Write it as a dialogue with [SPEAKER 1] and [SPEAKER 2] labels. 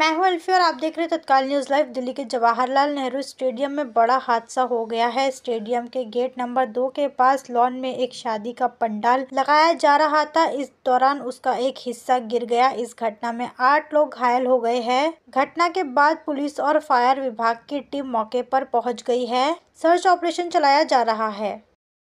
[SPEAKER 1] मैं हूं अल्फी और आप देख रहे हैं तत्काल न्यूज़ लाइव दिल्ली के जवाहरलाल नेहरू स्टेडियम में बड़ा हादसा हो गया है स्टेडियम के गेट नंबर दो के पास लॉन में एक शादी का पंडाल लगाया जा रहा था इस दौरान उसका एक हिस्सा गिर गया इस घटना में आठ लोग घायल हो गए हैं घटना के बाद पुलिस और फायर विभाग की टीम मौके पर पहुँच गई है सर्च ऑपरेशन चलाया जा रहा है